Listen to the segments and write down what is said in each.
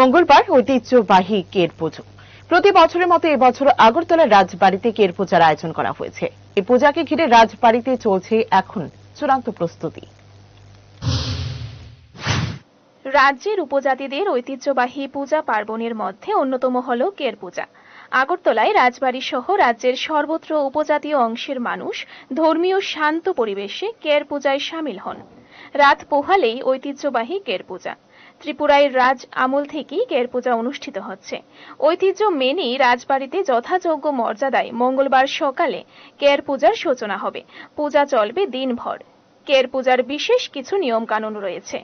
মঙ্গলবার ঐতিহ্যবাহী কের পুজো প্রতি বছরের মতো এবছর আগরতলা রাজবাড়িতে কের পূজার আয়োজন করা হয়েছে এই পূজাকে ঘিরে রাজবাড়িতে চলছে এখন চূড়ান্ত প্রস্তুতি রাজ্যের উপজাতিদের ঐতিহ্যবাহী পূজা পার্বণের মধ্যে অন্যতম হল কের পূজা আগরতলায় রাজবাড়ি সহ রাজ্যের সর্বত্র উপজাতীয় অংশের মানুষ ধর্মীয় শান্ত পরিবেশে কের পূজায় সামিল হন রাত পোহালেই ঐতিহ্যবাহী কের পূজা ত্রিপুরায় রাজ আমল থেকেই কের পূজা অনুষ্ঠিত হচ্ছে ঐতিহ্য মেনেই রাজবাড়িতে যথাযোগ্য মর্যাদায় মঙ্গলবার সকালে কের পূজার সূচনা হবে পূজা চলবে দিনভর কের পূজার বিশেষ কিছু নিয়মকানুন রয়েছে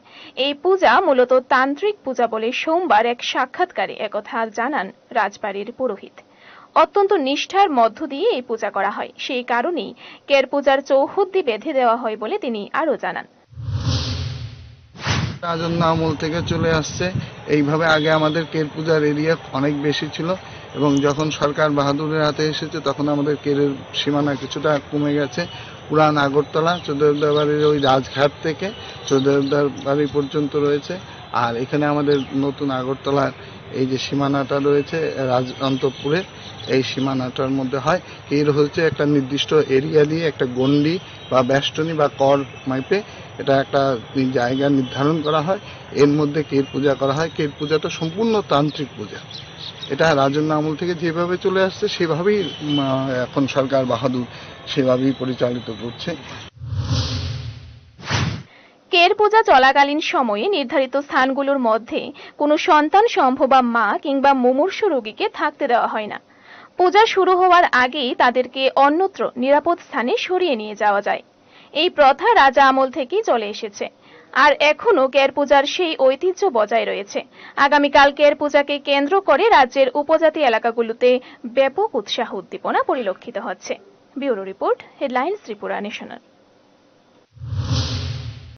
এই পূজা মূলত তান্ত্রিক পূজা বলে সোমবার এক সাক্ষাৎকারে একথা জানান রাজবাড়ির পুরোহিত অত্যন্ত নিষ্ঠার মধ্য দিয়ে এই পূজা করা হয় সেই কারণেই কের পূজার চৌহদ্দি বেঁধে দেওয়া হয় বলে তিনি আরও জানান রাজন্য আমল থেকে চলে আসছে এইভাবে আগে আমাদের কেরপুজার এরিয়া অনেক বেশি ছিল এবং যখন সরকার বাহাদুরের হাতে এসেছে তখন আমাদের কেরের সীমানা কিছুটা কমে গেছে পুরান আগরতলা চৌদ্দার বাড়ির ওই রাজঘাট থেকে চৌদ্দার বাড়ি পর্যন্ত রয়েছে আর এখানে আমাদের নতুন আগরতলার এই যে সীমানাটা রয়েছে অন্তপুরে এই সীমানাটার মধ্যে হয় এর হচ্ছে একটা নির্দিষ্ট এরিয়া দিয়ে একটা গন্ডি বা ব্যষ্টনী বা কর মাইপে এটা একটা জায়গা নির্ধারণ করা হয় এর মধ্যে কের পূজা করা হয় কের পূজাটা সম্পূর্ণ তান্ত্রিক পূজা এটা রাজন্য আমল থেকে যেভাবে চলে আসছে সেভাবেই এখন সরকার বাহাদুর সেভাবেই পরিচালিত করছে তের পূজা চলাকালীন সময়ে নির্ধারিত স্থানগুলোর মধ্যে কোনো সন্তান সম্ভবা মা কিংবা মুমূর্ষ রোগীকে থাকতে দেওয়া হয় না পূজা শুরু হওয়ার আগেই তাদেরকে অন্যত্র নিরাপদ স্থানে সরিয়ে নিয়ে যাওয়া যায় এই প্রথা রাজা আমল থেকেই চলে এসেছে আর এখনও কের পূজার সেই ঐতিহ্য বজায় রয়েছে আগামীকাল কের পূজাকে কেন্দ্র করে রাজ্যের উপজাতি এলাকাগুলোতে ব্যাপক উৎসাহ উদ্দীপনা পরিলক্ষিত হচ্ছে bureau report headlines Tripura national